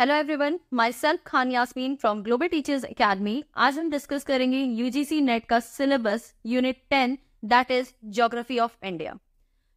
hello everyone myself Khan Yasmin from global teachers academy आज हम discuss करेंगे यूजीसी नेट का syllabus unit ten that is geography of India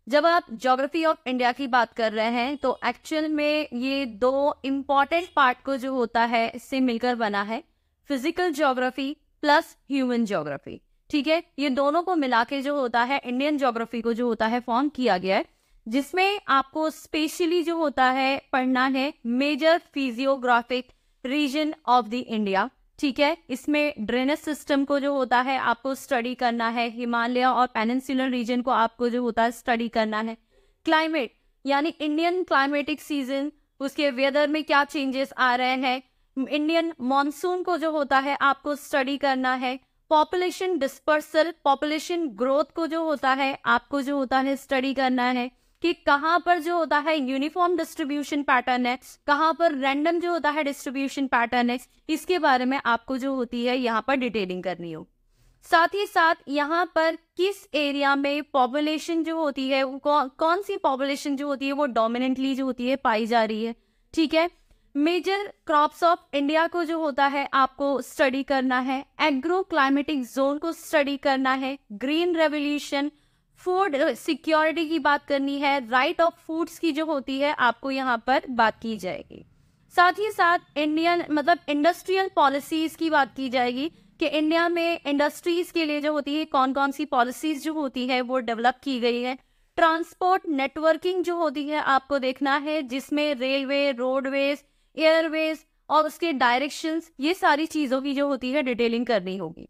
जब आप geography of India की बात कर रहे हैं तो एक्चुअल में ये दो इम्पॉर्टेंट पार्ट को जो होता है इससे मिलकर बना है physical geography plus human geography ठीक है ये दोनों को मिला के जो होता है इंडियन जोग्राफी को जो होता है फॉर्म किया गया है जिसमें आपको स्पेशली जो होता है पढ़ना है major physiographic region of the India ठीक है इसमें ड्रेनेज सिस्टम को जो होता है आपको स्टडी करना है हिमालय और पेनिनसुलर रीजन को आपको जो होता है स्टडी करना है क्लाइमेट यानी इंडियन क्लाइमेटिक सीजन उसके वेदर में क्या चेंजेस आ रहे हैं इंडियन मॉनसून को जो होता है आपको स्टडी करना है पॉपुलेशन डिस्पर्सल पॉपुलेशन ग्रोथ को जो होता है आपको जो होता है स्टडी करना है कि कहाँ पर जो होता है यूनिफॉर्म डिस्ट्रीब्यूशन पैटर्न है कहाँ पर रैंडम जो होता है डिस्ट्रीब्यूशन पैटर्न है इसके बारे में आपको जो होती है यहाँ पर डिटेलिंग करनी हो साथ ही साथ यहाँ पर किस एरिया में पॉपुलेशन जो होती है कौ, कौन सी पॉपुलेशन जो होती है वो डोमिनेंटली जो होती है पाई जा रही है ठीक है मेजर क्रॉप्स ऑफ इंडिया को जो होता है आपको स्टडी करना है एग्रो क्लाइमेटिक जोन को स्टडी करना है ग्रीन रेवोल्यूशन फूड सिक्योरिटी की बात करनी है राइट ऑफ फूड्स की जो होती है आपको यहाँ पर बात की जाएगी साथ ही साथ इंडियन मतलब इंडस्ट्रियल पॉलिसीज की बात की जाएगी कि इंडिया में इंडस्ट्रीज के लिए जो होती है कौन कौन सी पॉलिसीज जो होती है वो डेवलप की गई है ट्रांसपोर्ट नेटवर्किंग जो होती है आपको देखना है जिसमें रेलवे रोडवेज एयरवेज और उसके डायरेक्शंस ये सारी चीज़ों की जो होती है डिटेलिंग करनी होगी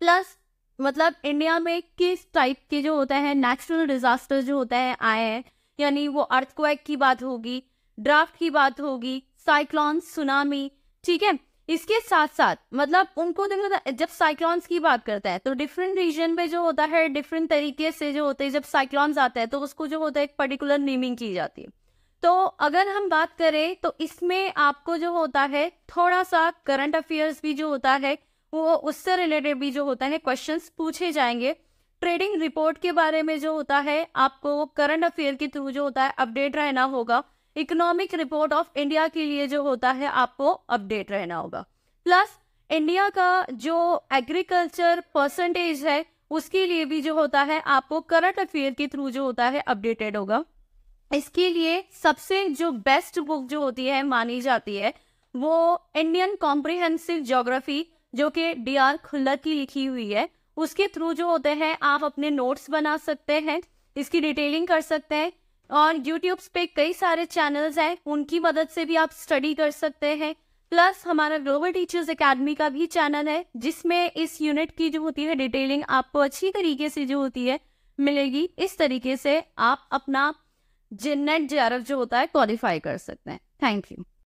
प्लस मतलब इंडिया में किस टाइप के जो होता है नेचुरल डिजास्टर जो होता है आए हैं यानी वो अर्थक्वेक की बात होगी ड्राफ्ट की बात होगी साइक्लॉन्स सुनामी ठीक है इसके साथ साथ मतलब उनको देखो जब साइक्लॉन्स की बात करता है तो डिफरेंट रीजन में जो होता है डिफरेंट तरीके से जो होते हैं जब साइक्लॉन्स आते हैं तो उसको जो होता है एक पर्टिकुलर नेमिंग की जाती है तो अगर हम बात करें तो इसमें आपको जो होता है थोड़ा सा करंट अफेयर्स भी जो होता है वो उससे रिलेटेड भी जो होता है क्वेश्चंस पूछे जाएंगे ट्रेडिंग रिपोर्ट के बारे में जो होता है आपको करंट अफेयर के थ्रू जो होता है अपडेट रहना होगा इकोनॉमिक रिपोर्ट ऑफ इंडिया के लिए जो होता है आपको अपडेट रहना होगा प्लस इंडिया का जो एग्रीकल्चर परसेंटेज है उसके लिए भी जो होता है आपको करंट अफेयर के थ्रू जो होता है अपडेटेड होगा इसके लिए सबसे जो बेस्ट बुक जो होती है मानी जाती है वो इंडियन कॉम्प्रिहेंसिव ज्योग्राफी जो कि डी आर खुल्ला की लिखी हुई है उसके थ्रू जो होते हैं आप अपने नोट्स बना सकते हैं इसकी डिटेलिंग कर सकते हैं और यूट्यूब पे कई सारे चैनल्स हैं उनकी मदद से भी आप स्टडी कर सकते हैं प्लस हमारा ग्लोबल टीचर्स एकेडमी का भी चैनल है जिसमें इस यूनिट की जो होती है डिटेलिंग आपको अच्छी तरीके से जो होती है मिलेगी इस तरीके से आप अपना जिन्नेट जे जो होता है क्वालिफाई कर सकते हैं थैंक यू